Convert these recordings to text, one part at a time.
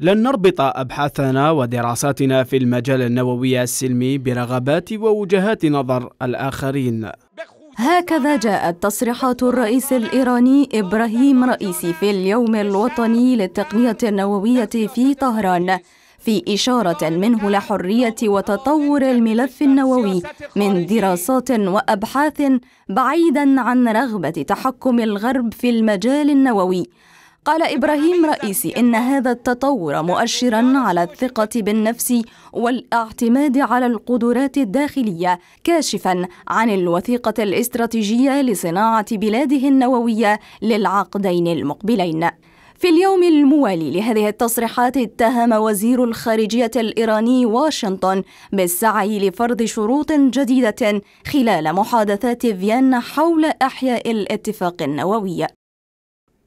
لن نربط أبحاثنا ودراساتنا في المجال النووي السلمي برغبات ووجهات نظر الآخرين هكذا جاءت تصريحات الرئيس الإيراني إبراهيم رئيسي في اليوم الوطني للتقنية النووية في طهران في إشارة منه لحرية وتطور الملف النووي من دراسات وأبحاث بعيداً عن رغبة تحكم الغرب في المجال النووي قال إبراهيم رئيسي إن هذا التطور مؤشرا على الثقة بالنفس والاعتماد على القدرات الداخلية كاشفا عن الوثيقة الاستراتيجية لصناعة بلاده النووية للعقدين المقبلين في اليوم الموالي لهذه التصريحات اتهم وزير الخارجية الإيراني واشنطن بالسعي لفرض شروط جديدة خلال محادثات فيينا حول إحياء الاتفاق النووي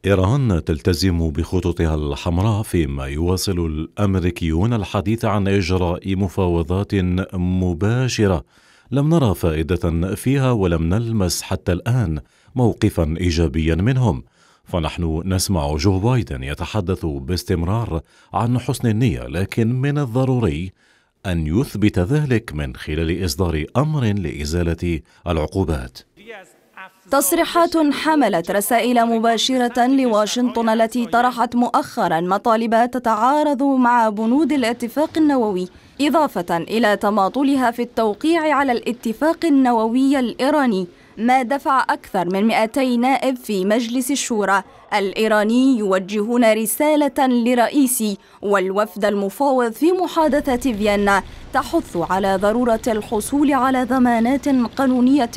إيران تلتزم بخطوطها الحمراء فيما يواصل الأمريكيون الحديث عن إجراء مفاوضات مباشرة لم نرى فائدة فيها ولم نلمس حتى الآن موقفا إيجابيا منهم فنحن نسمع جو بايدن يتحدث باستمرار عن حسن النية لكن من الضروري أن يثبت ذلك من خلال إصدار أمر لإزالة العقوبات تصريحات حملت رسائل مباشرة لواشنطن التي طرحت مؤخرا مطالب تتعارض مع بنود الاتفاق النووي إضافة إلى تماطلها في التوقيع على الاتفاق النووي الإيراني ما دفع أكثر من 200 نائب في مجلس الشورى الإيراني يوجهون رسالة لرئيسي والوفد المفاوض في محادثة فيينا تحث على ضرورة الحصول على ضمانات قانونية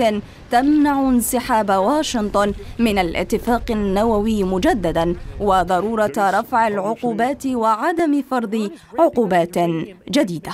تمنع انسحاب واشنطن من الاتفاق النووي مجددا وضرورة رفع العقوبات وعدم فرض عقوبات جديدة